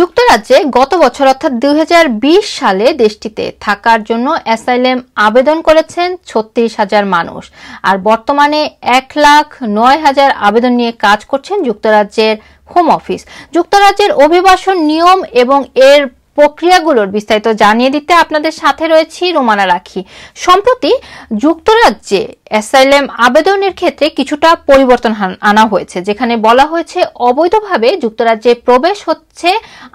যুক্তরাজ্যে গত বছর অর্থাৎ দুই সালে দেশটিতে থাকার জন্য অ্যাসাইলেম আবেদন করেছেন ছত্রিশ হাজার মানুষ আর বর্তমানে এক লাখ নয় হাজার আবেদন নিয়ে কাজ করছেন যুক্তরাজ্যের হোম অফিস যুক্তরাজ্যের অভিবাসন নিয়ম এবং এর প্রক্রিয়াগুলোর বিস্তারিত জানিয়ে দিতে আপনাদের সাথে রয়েছি রোমানা রাখি সম্প্রতি যুক্তরাজ্যে অ্যাসাইলেম আবেদনের ক্ষেত্রে কিছুটা পরিবর্তন আনা হয়েছে যেখানে বলা হয়েছে অবৈধভাবে যুক্তরাজ্যে প্রবেশ হচ্ছে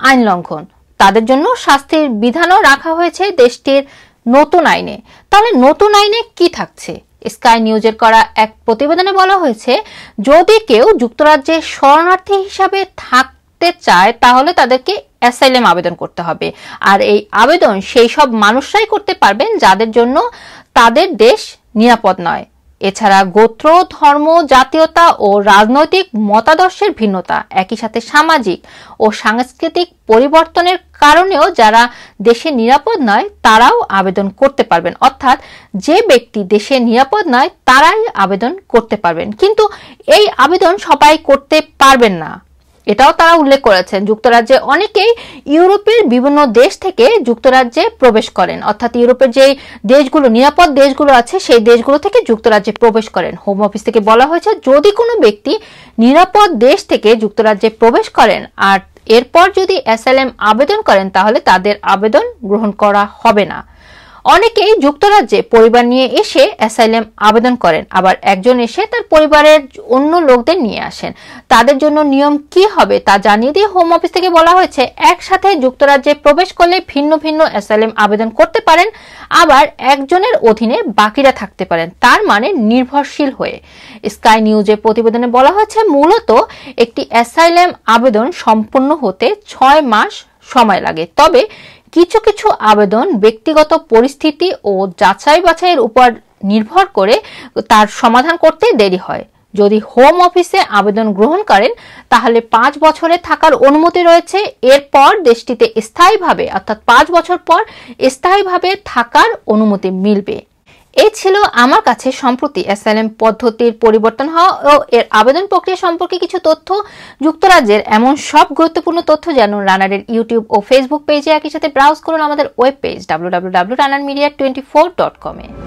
আইন লঙ্ঘন তাদের জন্য শাস্তির বিধানও রাখা হয়েছে দেশটির নতুন আইনে তাহলে নতুন আইনে কি থাকছে স্কাই নিউজের করা এক প্রতিবেদনে বলা হয়েছে যদি কেউ যুক্তরাজ্যে শরণার্থী হিসাবে থাকতে চায় তাহলে তাদেরকে অ্যাসাইলেম আবেদন করতে হবে আর এই আবেদন সেই সব মানুষরাই করতে পারবেন যাদের জন্য তাদের দেশ নিরাপদ নয় এছাড়া গোত্র ধর্ম জাতীয়তা ও রাজনৈতিক মতাদর্শের ভিন্নতা একই সাথে সামাজিক ও সাংস্কৃতিক পরিবর্তনের কারণেও যারা দেশে নিরাপদ নয় তারাও আবেদন করতে পারবেন অর্থাৎ যে ব্যক্তি দেশে নিরাপদ নয় তারাই আবেদন করতে পারবেন কিন্তু এই আবেদন সবাই করতে পারবেন না এটাও তারা উল্লেখ করেছেন যুক্তরাজ্যে অনেকেই ইউরোপের বিভিন্ন দেশ থেকে যুক্তরাজ্যে প্রবেশ করেন অর্থাৎ ইউরোপের যে দেশগুলো নিরাপদ দেশগুলো আছে সেই দেশগুলো থেকে যুক্তরাজ্যে প্রবেশ করেন হোম অফিস থেকে বলা হয়েছে যদি কোনো ব্যক্তি নিরাপদ দেশ থেকে যুক্তরাজ্যে প্রবেশ করেন আর এরপর যদি এসএলএম আবেদন করেন তাহলে তাদের আবেদন গ্রহণ করা হবে না অনেকেই যুক্তরাজ্যে পরিবার নিয়ে এসে অ্যাসাইলেম আবেদন করেন আবার একজন এসে তার পরিবারের অন্য লোকদের নিয়ে আসেন তাদের জন্য নিয়ম কি হবে তা জানিয়ে দিয়ে হোম অফিস থেকে বলা হয়েছে একসাথে যুক্তরাজ্যে প্রবেশ করলে ভিন্ন ভিন্ন অ্যাসাইলেম আবেদন করতে পারেন আবার একজনের অধীনে বাকিরা থাকতে পারেন তার মানে নির্ভরশীল হয়ে স্কাই নিউজের প্রতিবেদনে বলা হয়েছে মূলত একটি অ্যাসাইলেম আবেদন সম্পূর্ণ হতে ছয় মাস সময় লাগে তবে কিছু কিছু আবেদন ব্যক্তিগত পরিস্থিতি ও যাচাই বাছাইয়ের উপর নির্ভর করে তার সমাধান করতে দেরি হয় যদি হোম অফিসে আবেদন গ্রহণ করেন তাহলে পাঁচ বছরে থাকার অনুমতি রয়েছে এরপর দেশটিতে স্থায়ীভাবে অর্থাৎ পাঁচ বছর পর স্থায়ীভাবে থাকার অনুমতি মিলবে এ ছিল আমার কাছে সম্প্রতি এসএলএম পদ্ধতির পরিবর্তন হওয়া ও এর আবেদন প্রক্রিয়া সম্পর্কে কিছু তথ্য যুক্তরাজ্যের এমন সব গুরুত্বপূর্ণ তথ্য জানুন রানারের ইউটিউব ও ফেসবুক পেজে একই সাথে ব্রাউজ করুন আমাদের web page W W W runner media twenty four dot কমে